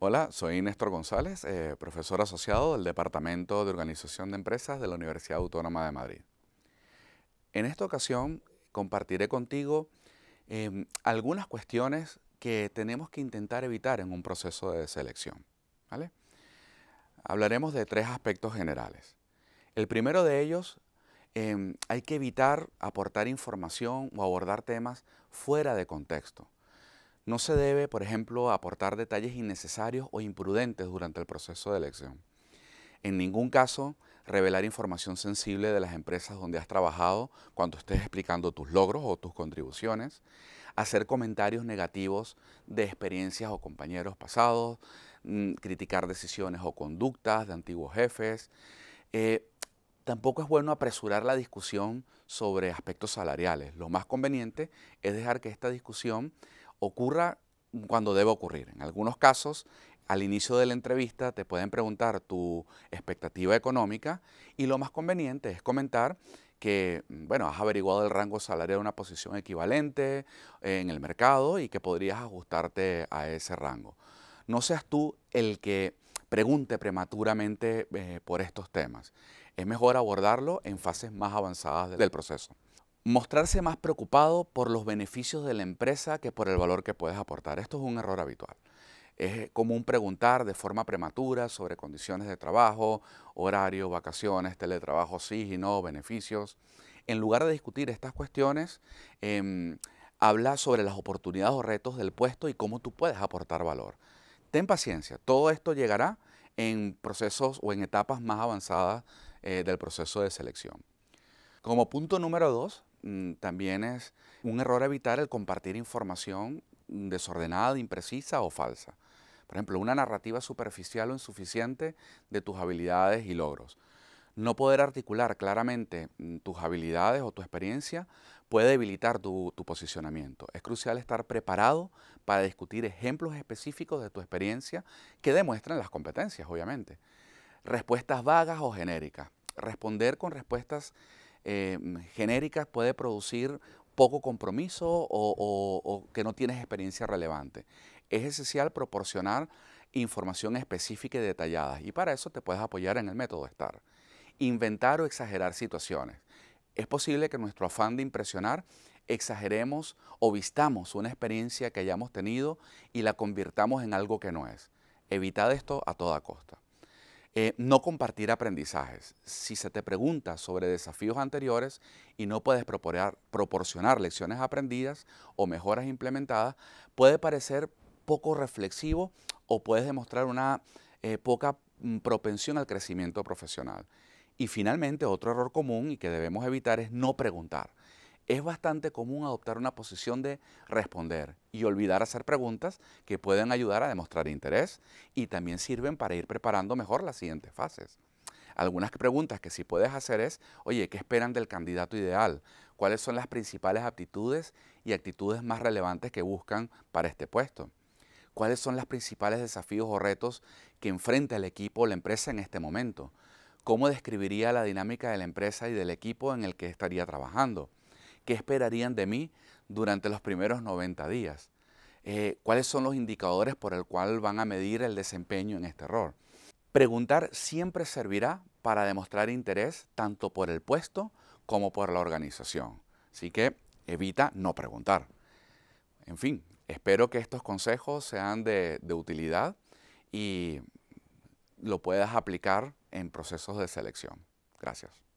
Hola, soy Néstor González, eh, profesor asociado del Departamento de Organización de Empresas de la Universidad Autónoma de Madrid. En esta ocasión compartiré contigo em, algunas cuestiones que tenemos que intentar evitar en un proceso de selección. Hablaremos de tres aspectos generales. El primero de ellos, em, hay que evitar aportar información o abordar temas fuera de contexto. No se debe, por ejemplo, aportar detalles innecesarios o imprudentes durante el proceso de elección. En ningún caso, revelar información sensible de las empresas donde has trabajado cuando estés explicando tus logros o tus contribuciones, hacer comentarios negativos de experiencias o compañeros pasados, mm, criticar decisiones o conductas de antiguos jefes. Eh, tampoco es bueno apresurar la discusión sobre aspectos salariales. Lo más conveniente es dejar que esta discusión ocurra cuando debe ocurrir. En algunos casos, al inicio de la entrevista te pueden preguntar tu expectativa económica y lo más conveniente es comentar que, mm, bueno, has averiguado el rango salarial de una posición equivalente eh, en el mercado y que podrías ajustarte a ese rango. No seas tú el que pregunte prematuramente eh, por estos temas. Es mejor abordarlo en fases más avanzadas del proceso mostrarse más preocupado por los beneficios de la empresa que por el valor que puedes aportar. Esto es un error habitual. Es eh, común preguntar de forma prematura sobre condiciones de trabajo, horario, vacaciones, teletrabajo, sí y no, beneficios. En lugar de discutir estas cuestiones, em, habla sobre las oportunidades o retos del puesto y cómo tú puedes aportar valor. Ten paciencia, todo esto llegará en procesos o en etapas más avanzadas eh, del proceso de selección. Como punto número dos, Mm, también es un error evitar el compartir información desordenada, imprecisa o falsa. Por ejemplo, una narrativa superficial o insuficiente de tus habilidades y logros. No poder articular claramente mm, tus habilidades o tu experiencia puede debilitar tu, posicionamiento. Es crucial estar preparado para discutir ejemplos específicos de tu experiencia que demuestren las competencias, obviamente. Respuestas vagas o genéricas. Responder con respuestas Em, genéricas puede producir poco compromiso o, que no tienes experiencia relevante. Es esencial proporcionar información específica y detallada y para eso te puedes apoyar en el método STAR. Inventar o exagerar situaciones. Es posible que nuestro afán de impresionar exageremos o vistamos una experiencia que hayamos tenido y la convirtamos en algo que no es. Evitad esto a toda costa. Eh, no compartir aprendizajes. Si se te pregunta sobre desafíos anteriores y no puedes proporcionar lecciones aprendidas o mejoras implementadas, puede parecer poco reflexivo o puedes demostrar una eh, poca mm, propensión al crecimiento profesional. Y finalmente, otro error común y que debemos evitar es no preguntar es bastante común adoptar una posición de responder y olvidar hacer preguntas que pueden ayudar a demostrar interés y también sirven para ir preparando mejor las siguientes fases. Algunas preguntas que sí puedes hacer es, oye, ¿qué esperan del candidato ideal? ¿Cuáles son las principales aptitudes y actitudes más relevantes que buscan para este puesto? ¿Cuáles son los principales desafíos o retos que enfrenta el equipo o la empresa en este momento? ¿Cómo describiría la dinámica de la empresa y del equipo en el que estaría trabajando? ¿Qué esperarían de mí durante los primeros 90 días? Eh, ¿Cuáles son los indicadores por el cual van a medir el desempeño en este rol? Preguntar siempre servirá para demostrar interés tanto por el puesto como por la organización. Así que evita no preguntar. En fin, espero que estos consejos sean de utilidad y lo puedas aplicar en procesos de selección. Gracias.